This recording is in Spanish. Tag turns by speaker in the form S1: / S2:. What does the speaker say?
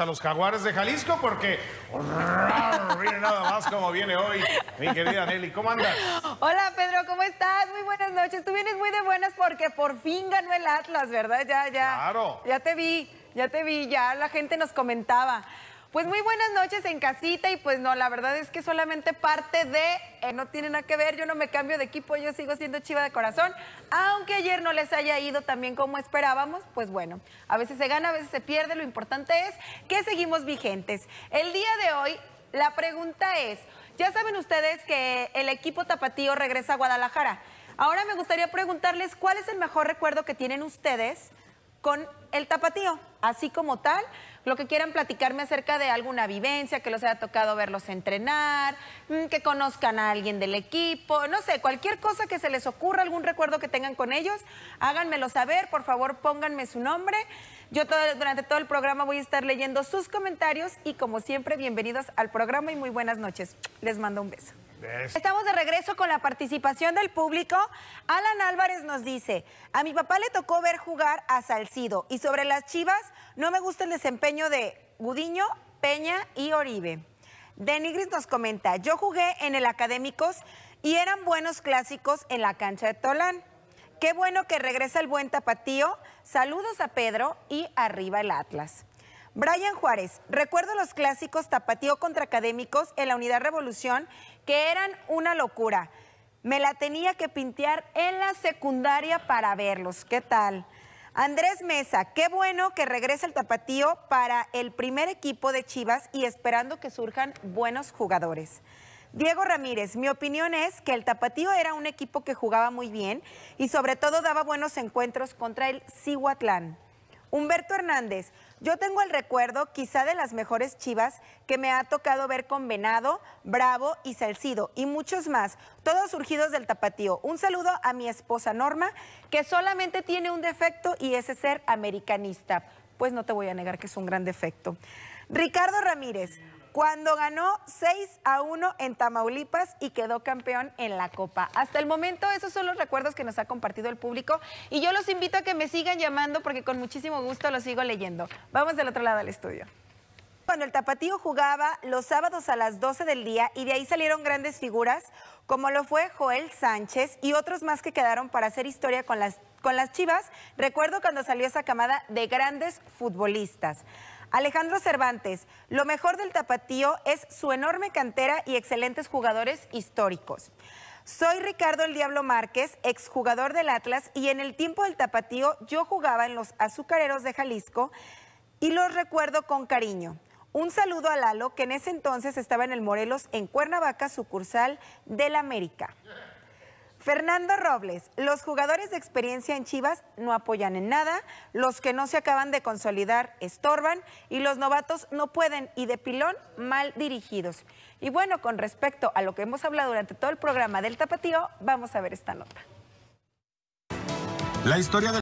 S1: a los jaguares de Jalisco porque nada más como viene hoy mi querida Nelly, ¿cómo andas? Hola Pedro, ¿cómo estás? Muy buenas noches, tú vienes muy de buenas porque por fin ganó el Atlas, ¿verdad? Ya, ya, claro. ya te vi, ya te vi, ya la gente nos comentaba. Pues muy buenas noches en casita y pues no, la verdad es que solamente parte de, eh, no tiene nada que ver, yo no me cambio de equipo, yo sigo siendo chiva de corazón, aunque ayer no les haya ido bien como esperábamos, pues bueno, a veces se gana, a veces se pierde, lo importante es que seguimos vigentes. El día de hoy, la pregunta es, ya saben ustedes que el equipo tapatío regresa a Guadalajara. Ahora me gustaría preguntarles cuál es el mejor recuerdo que tienen ustedes con el tapatío, así como tal, lo que quieran platicarme acerca de alguna vivencia, que los haya tocado verlos entrenar, mm, que conozcan a alguien del equipo, no sé, cualquier cosa que se les ocurra, algún recuerdo que tengan con ellos, háganmelo saber, por favor pónganme su nombre. Yo durante todo el programa voy a estar leyendo sus comentarios y como siempre, bienvenidos al programa y muy buenas noches. Les mando un beso. Estamos de regreso con la participación del público. Alan Álvarez nos dice, a mi papá le tocó ver jugar a Salcido y sobre las Chivas no me gusta el desempeño de Gudiño, Peña y Oribe. Denigris nos comenta, yo jugué en el Académicos y eran buenos clásicos en la cancha de Tolán. Qué bueno que regresa el buen tapatío. Saludos a Pedro y arriba el Atlas. Brian Juárez, recuerdo los clásicos tapatío contra académicos en la Unidad Revolución que eran una locura. Me la tenía que pintear en la secundaria para verlos. ¿Qué tal? Andrés Mesa, qué bueno que regresa el tapatío para el primer equipo de Chivas y esperando que surjan buenos jugadores. Diego Ramírez, mi opinión es que el Tapatío era un equipo que jugaba muy bien y sobre todo daba buenos encuentros contra el Cihuatlán. Humberto Hernández, yo tengo el recuerdo quizá de las mejores chivas que me ha tocado ver con Venado, Bravo y Salcido y muchos más, todos surgidos del tapatío. Un saludo a mi esposa Norma, que solamente tiene un defecto y es ser americanista. Pues no te voy a negar que es un gran defecto. Ricardo Ramírez, cuando ganó 6 a 1 en Tamaulipas y quedó campeón en la Copa. Hasta el momento esos son los recuerdos que nos ha compartido el público y yo los invito a que me sigan llamando porque con muchísimo gusto los sigo leyendo. Vamos del otro lado al estudio cuando el tapatío jugaba los sábados a las 12 del día y de ahí salieron grandes figuras como lo fue Joel Sánchez y otros más que quedaron para hacer historia con las, con las Chivas. Recuerdo cuando salió esa camada de grandes futbolistas. Alejandro Cervantes, lo mejor del tapatío es su enorme cantera y excelentes jugadores históricos. Soy Ricardo el Diablo Márquez, exjugador del Atlas, y en el tiempo del tapatío yo jugaba en los azucareros de Jalisco y los recuerdo con cariño. Un saludo a Lalo, que en ese entonces estaba en el Morelos, en Cuernavaca, sucursal del América. Fernando Robles, los jugadores de experiencia en Chivas no apoyan en nada, los que no se acaban de consolidar estorban y los novatos no pueden y de pilón mal dirigidos. Y bueno, con respecto a lo que hemos hablado durante todo el programa del tapatío, vamos a ver esta nota. La historia